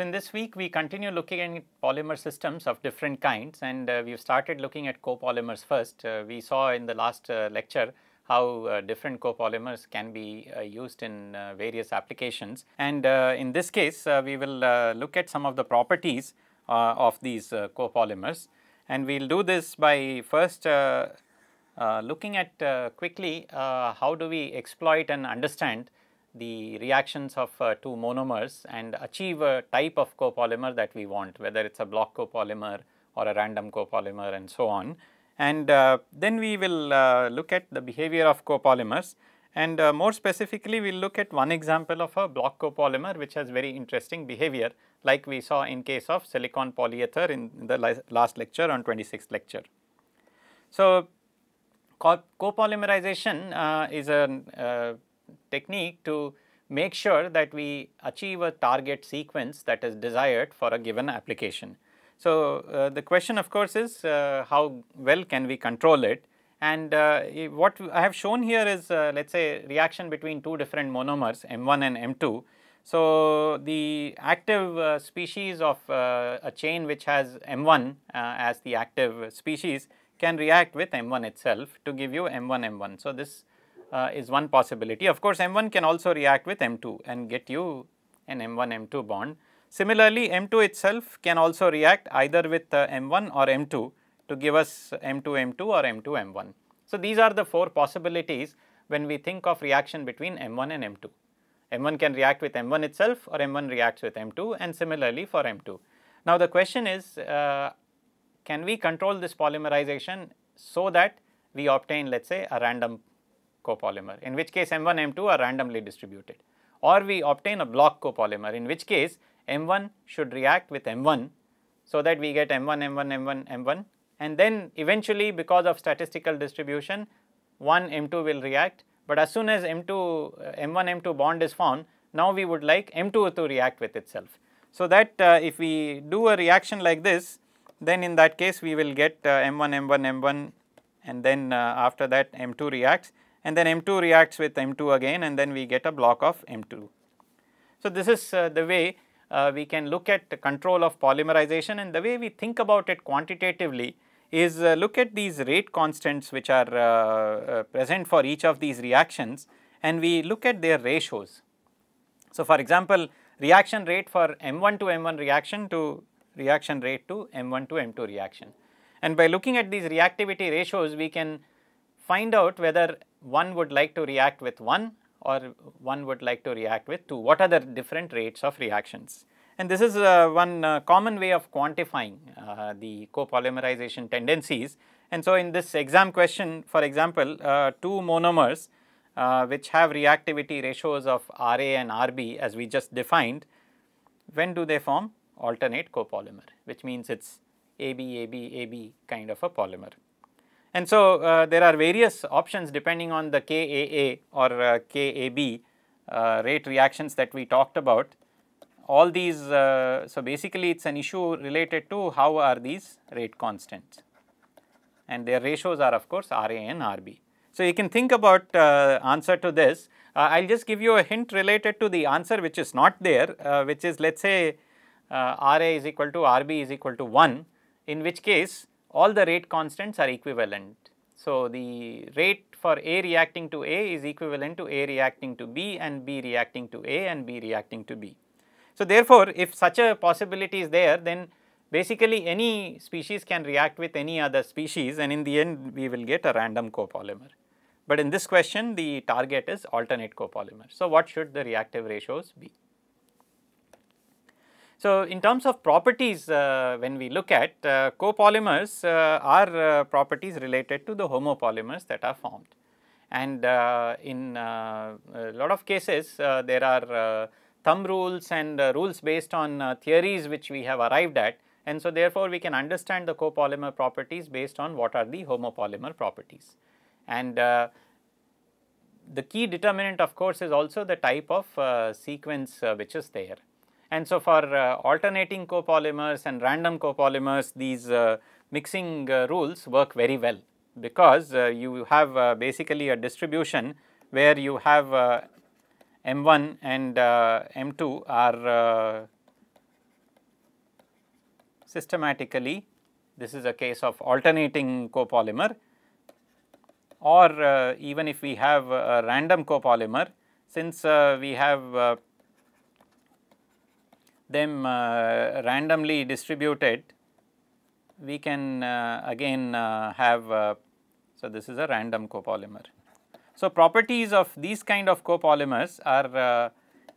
So, in this week we continue looking at polymer systems of different kinds and uh, we've started looking at copolymers first. Uh, we saw in the last uh, lecture how uh, different copolymers can be uh, used in uh, various applications and in this case we will look at some of the properties of these copolymers and we will do this by first looking at quickly how do we exploit and understand the reactions of uh, two monomers and achieve a type of copolymer that we want, whether it is a block copolymer or a random copolymer and so on. And uh, then we will uh, look at the behavior of copolymers and uh, more specifically we will look at one example of a block copolymer which has very interesting behavior like we saw in case of silicon polyether in the last lecture on 26th lecture. So, copolymerization uh, is a technique to make sure that we achieve a target sequence that is desired for a given application. So, uh, the question of course is uh, how well can we control it and uh, what I have shown here is uh, let us say reaction between two different monomers M1 and M2. So, the active uh, species of uh, a chain which has M1 as the active species can react with M1 itself to give you M1 M1. So, this uh, is one possibility. Of course, M1 can also react with M2 and get you an M1 M2 bond. Similarly, M2 itself can also react either with uh, M1 or M2 to give us M2 M2 or M2 M1. So, these are the four possibilities when we think of reaction between M1 and M2. M1 can react with M1 itself or M1 reacts with M2 and similarly for M2. Now, the question is uh, can we control this polymerization so that we obtain let us say a random copolymer, in which case M1, M2 are randomly distributed. Or we obtain a block copolymer, in which case M1 should react with M1, so that we get M1, M1, M1, M1 and then eventually because of statistical distribution 1 M2 will react, but as soon as M2, M1, M2 bond is formed, now we would like M2 to react with itself. So, that uh, if we do a reaction like this, then in that case we will get uh, M1, M1, M1 and then uh, after that M2 reacts and then M2 reacts with M2 again and then we get a block of M2. So, this is uh, the way uh, we can look at the control of polymerization and the way we think about it quantitatively is uh, look at these rate constants which are uh, uh, present for each of these reactions and we look at their ratios. So, for example, reaction rate for M1 to M1 reaction to reaction rate to M1 to M2 reaction. And by looking at these reactivity ratios, we can find out whether one would like to react with 1 or one would like to react with 2. What are the different rates of reactions? And this is uh, one uh, common way of quantifying uh, the copolymerization tendencies. And so, in this exam question, for example, uh, two monomers uh, which have reactivity ratios of Ra and Rb as we just defined, when do they form? Alternate copolymer, which means it is AB, AB, AB kind of a polymer. And so, uh, there are various options depending on the KAA or uh, KAB uh, rate reactions that we talked about. All these, uh, so basically it is an issue related to how are these rate constants and their ratios are of course RA and RB. So, you can think about uh, answer to this. I uh, will just give you a hint related to the answer which is not there, which is let us say RA is equal to RB is equal to 1, in which case all the rate constants are equivalent. So, the rate for A reacting to A is equivalent to A reacting to B and B reacting to A and B reacting to B. So, therefore, if such a possibility is there then basically any species can react with any other species and in the end we will get a random copolymer. But in this question the target is alternate copolymer. So, what should the reactive ratios be? So, in terms of properties, uh, when we look at uh, copolymers uh, are uh, properties related to the homopolymers that are formed. And uh, in uh, a lot of cases, there are thumb rules and rules based on theories which we have arrived at. And so, therefore, we can understand the copolymer properties based on what are the homopolymer properties. And the key determinant of course is also the type of sequence which is there. And so, for uh, alternating copolymers and random copolymers, these uh, mixing uh, rules work very well because you have basically a distribution where you have M1 and M2 are systematically this is a case of alternating copolymer or uh, even if we have a random copolymer since uh, we have uh, them uh, randomly distributed, we can uh, again uh, have, so this is a random copolymer. So, properties of these kind of copolymers are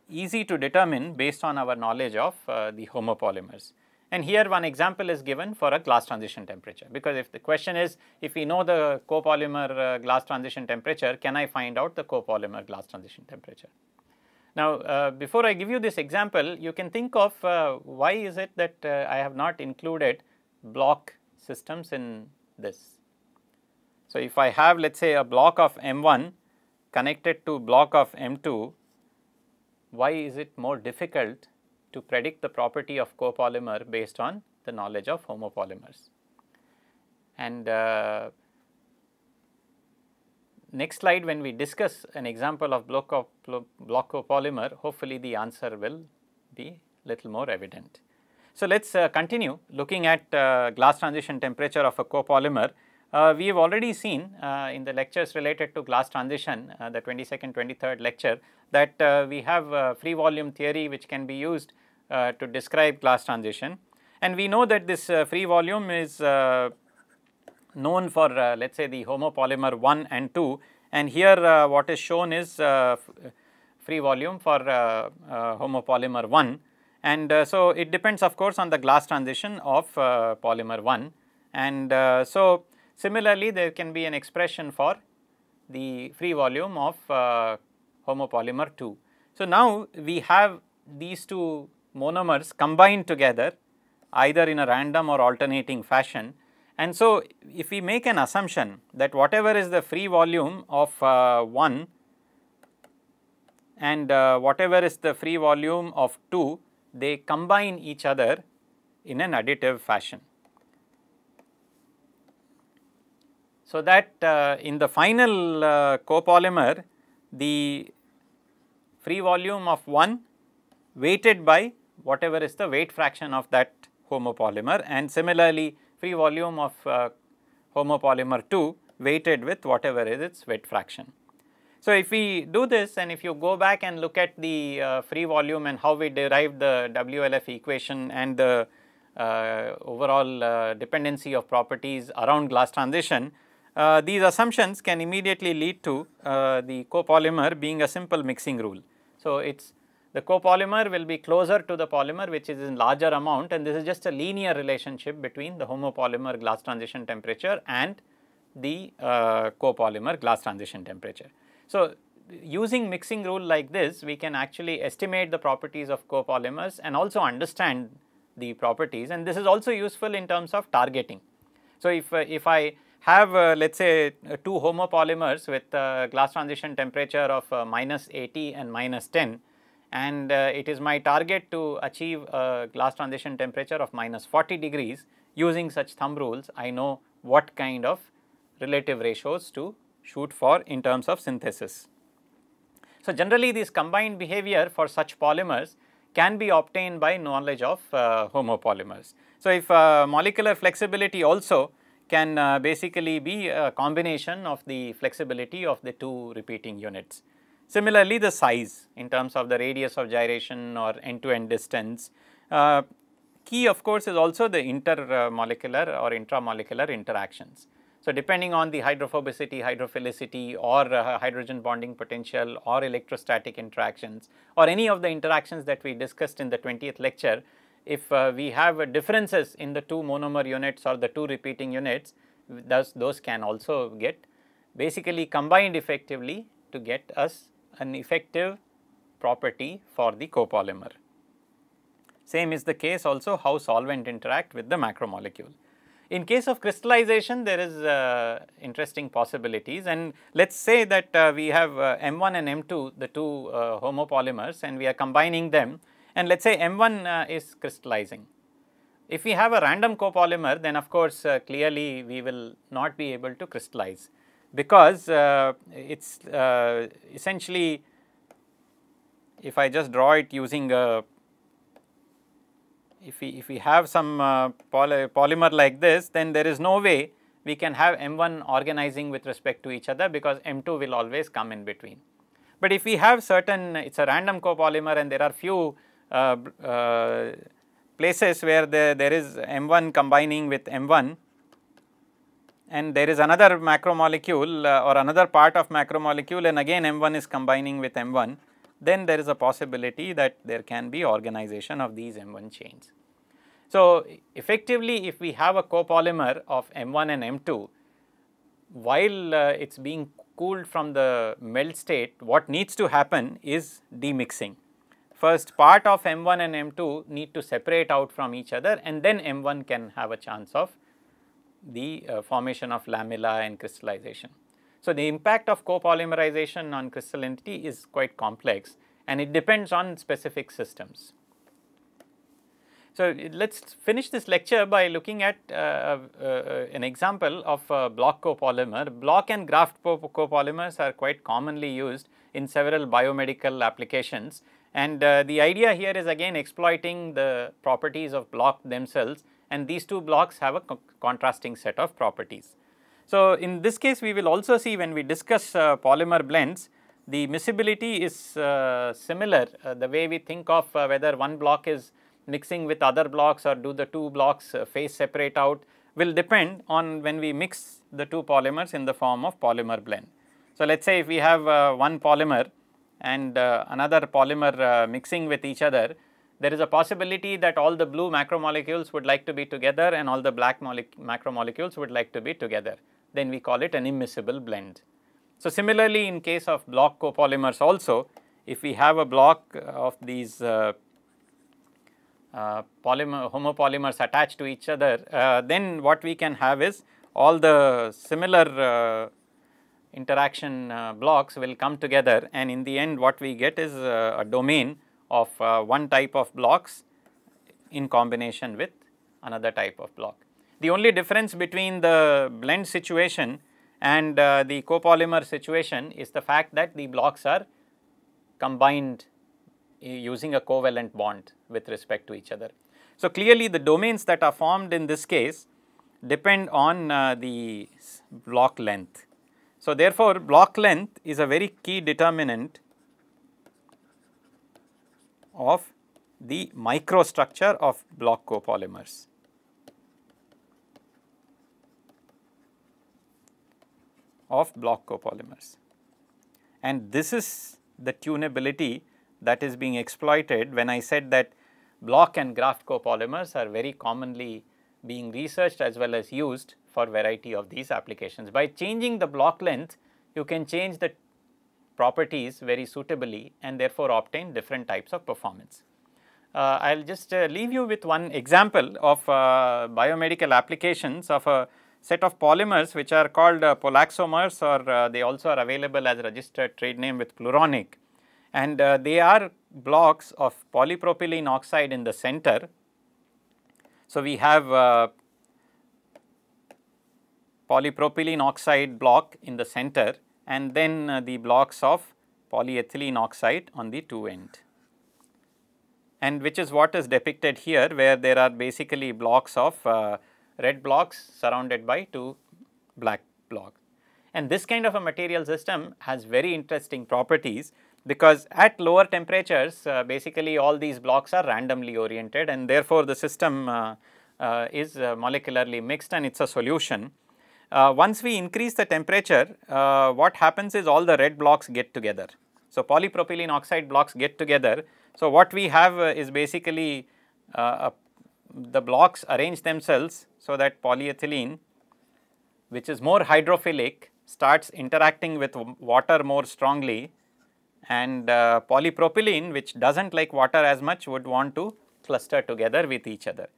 easy to determine based on our knowledge of the homopolymers. And here one example is given for a glass transition temperature because if the question is if we know the copolymer uh, glass transition temperature, can I find out the copolymer glass transition temperature? Now, uh, before I give you this example, you can think of uh, why is it that uh, I have not included block systems in this. So, if I have let us say a block of M1 connected to block of M2, why is it more difficult to predict the property of copolymer based on the knowledge of homopolymers? And uh, next slide when we discuss an example of block copolymer, hopefully the answer will be little more evident. So, let us uh, continue looking at uh, glass transition temperature of a copolymer. Uh, we have already seen uh, in the lectures related to glass transition, uh, the 22nd, 23rd lecture that uh, we have free volume theory which can be used to describe glass transition. And we know that this free volume is known for uh, let us say the homopolymer 1 and 2 and here uh, what is shown is uh, free volume for homopolymer 1 and so it depends of course on the glass transition of polymer 1 and so similarly there can be an expression for the free volume of homopolymer 2. So, now we have these two monomers combined together either in a random or alternating fashion and so, if we make an assumption that whatever is the free volume of uh, 1 and uh, whatever is the free volume of 2, they combine each other in an additive fashion. So, that uh, in the final uh, copolymer, the free volume of 1 weighted by whatever is the weight fraction of that homopolymer and similarly free volume of uh, homopolymer 2 weighted with whatever is its weight fraction. So, if we do this and if you go back and look at the uh, free volume and how we derived the WLF equation and the uh, overall uh, dependency of properties around glass transition, uh, these assumptions can immediately lead to uh, the copolymer being a simple mixing rule. So, it is the copolymer will be closer to the polymer which is in larger amount and this is just a linear relationship between the homopolymer glass transition temperature and the uh, copolymer glass transition temperature. So, using mixing rule like this, we can actually estimate the properties of copolymers and also understand the properties and this is also useful in terms of targeting. So, if, uh, if I have uh, let us say uh, two homopolymers with uh, glass transition temperature of uh, minus 80 and minus 10, and uh, it is my target to achieve a glass transition temperature of minus 40 degrees using such thumb rules I know what kind of relative ratios to shoot for in terms of synthesis. So, generally this combined behavior for such polymers can be obtained by knowledge of uh, homopolymers. So, if uh, molecular flexibility also can uh, basically be a combination of the flexibility of the two repeating units. Similarly, the size in terms of the radius of gyration or end-to-end -end distance. Uh, key of course is also the intermolecular or intramolecular interactions. So, depending on the hydrophobicity, hydrophilicity or uh, hydrogen bonding potential or electrostatic interactions or any of the interactions that we discussed in the 20th lecture, if uh, we have differences in the two monomer units or the two repeating units, thus those can also get basically combined effectively to get us an effective property for the copolymer. Same is the case also how solvent interact with the macromolecule. In case of crystallization, there is uh, interesting possibilities and let us say that uh, we have uh, M1 and M2, the two uh, homopolymers and we are combining them and let us say M1 uh, is crystallizing. If we have a random copolymer, then of course, uh, clearly we will not be able to crystallize because uh, it's uh, essentially, if I just draw it using a if we, if we have some uh, poly polymer like this, then there is no way we can have M1 organizing with respect to each other because M2 will always come in between. But if we have certain, it is a random copolymer and there are few uh, uh, places where the, there is M1 combining with M1, and there is another macromolecule uh, or another part of macromolecule and again M1 is combining with M1, then there is a possibility that there can be organization of these M1 chains. So, effectively if we have a copolymer of M1 and M2, while uh, it is being cooled from the melt state, what needs to happen is demixing. First part of M1 and M2 need to separate out from each other and then M1 can have a chance of the uh, formation of lamella and crystallization. So, the impact of copolymerization on crystallinity is quite complex and it depends on specific systems. So, let us finish this lecture by looking at uh, uh, uh an example of a uh, block copolymer. Block and graft copolymers are quite commonly used in several biomedical applications and uh, the idea here is again exploiting the properties of block themselves and these two blocks have a co contrasting set of properties. So, in this case we will also see when we discuss uh, polymer blends, the miscibility is uh, similar uh, the way we think of uh, whether one block is mixing with other blocks or do the two blocks uh, phase separate out will depend on when we mix the two polymers in the form of polymer blend. So, let us say if we have uh, one polymer and another polymer mixing with each other, there is a possibility that all the blue macromolecules would like to be together and all the black macromolecules would like to be together. Then we call it an immiscible blend. So, similarly in case of block copolymers also, if we have a block of these uh, uh, polymer, homopolymers attached to each other, uh, then what we can have is all the similar uh, interaction uh, blocks will come together and in the end what we get is uh, a domain of uh, one type of blocks in combination with another type of block. The only difference between the blend situation and uh, the copolymer situation is the fact that the blocks are combined using a covalent bond with respect to each other. So, clearly the domains that are formed in this case depend on uh, the block length. So, therefore, block length is a very key determinant of the microstructure of block copolymers. of block copolymers. And this is the tunability that is being exploited when I said that block and graft copolymers are very commonly being researched as well as used for variety of these applications. By changing the block length, you can change the properties very suitably and therefore obtain different types of performance. Uh, I will just uh, leave you with one example of uh, biomedical applications of a set of polymers which are called uh, polaxomers or uh, they also are available as registered trade name with pluronic and uh, they are blocks of polypropylene oxide in the center. So, we have polypropylene oxide block in the center and then uh, the blocks of polyethylene oxide on the 2 end and which is what is depicted here where there are basically blocks of uh, red blocks surrounded by two black blocks. And this kind of a material system has very interesting properties because at lower temperatures uh, basically all these blocks are randomly oriented and therefore the system uh, uh is uh, molecularly mixed and it is a solution. Uh, once we increase the temperature, uh, what happens is all the red blocks get together. So, polypropylene oxide blocks get together. So, what we have uh, is basically uh, the blocks arrange themselves so that polyethylene which is more hydrophilic starts interacting with water more strongly and uh, polypropylene which does not like water as much would want to cluster together with each other.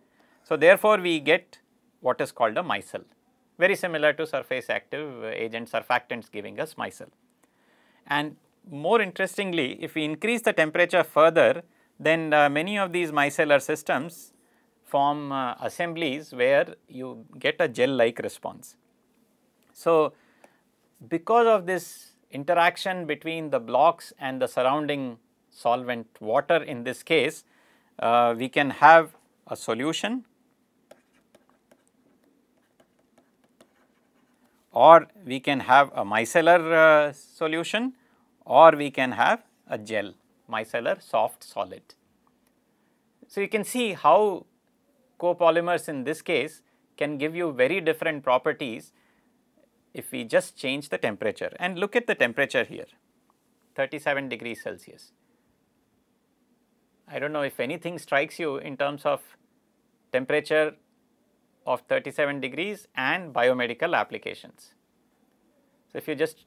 So, therefore, we get what is called a micelle very similar to surface active uh, agent surfactants giving us micelle. And more interestingly, if we increase the temperature further, then uh, many of these micellar systems form uh, assemblies where you get a gel like response. So, because of this interaction between the blocks and the surrounding solvent water in this case, uh, we can have a solution or we can have a micellar uh, solution or we can have a gel micellar soft solid. So, you can see how copolymers in this case can give you very different properties if we just change the temperature and look at the temperature here 37 degrees Celsius. I do not know if anything strikes you in terms of temperature of 37 degrees and biomedical applications. So, if you just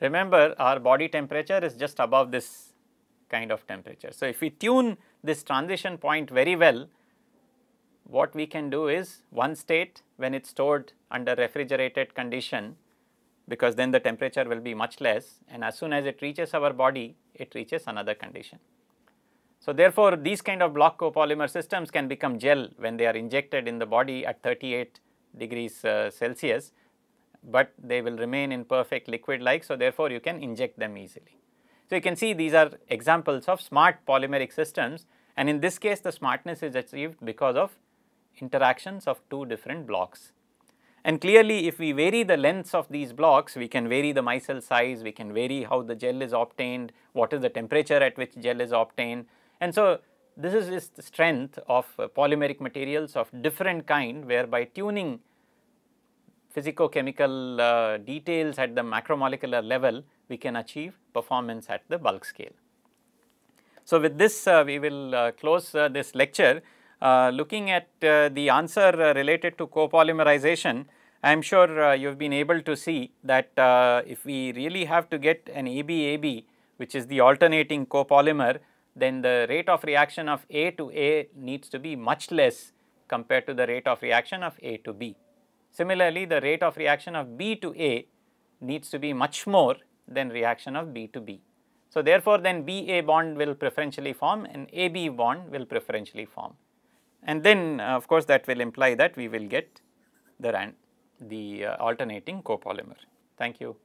remember our body temperature is just above this kind of temperature. So, if we tune this transition point very well, what we can do is one state when it is stored under refrigerated condition because then the temperature will be much less and as soon as it reaches our body, it reaches another condition. So, therefore, these kind of block copolymer systems can become gel when they are injected in the body at 38 degrees uh, Celsius, but they will remain in perfect liquid like. So, therefore, you can inject them easily. So, you can see these are examples of smart polymeric systems and in this case the smartness is achieved because of interactions of two different blocks. And clearly if we vary the lengths of these blocks, we can vary the micelle size, we can vary how the gel is obtained, what is the temperature at which gel is obtained, and so, this is the strength of uh, polymeric materials of different kind where by tuning physicochemical uh, details at the macromolecular level, we can achieve performance at the bulk scale. So, with this uh, we will uh, close uh, this lecture. Uh, looking at the answer related to copolymerization, I am sure you have been able to see that if we really have to get an ABAB, which is the alternating copolymer, then the rate of reaction of A to A needs to be much less compared to the rate of reaction of A to B. Similarly, the rate of reaction of B to A needs to be much more than reaction of B to B. So, therefore, then BA bond will preferentially form and AB bond will preferentially form. And then uh, of course, that will imply that we will get the, ran the uh, alternating copolymer. Thank you.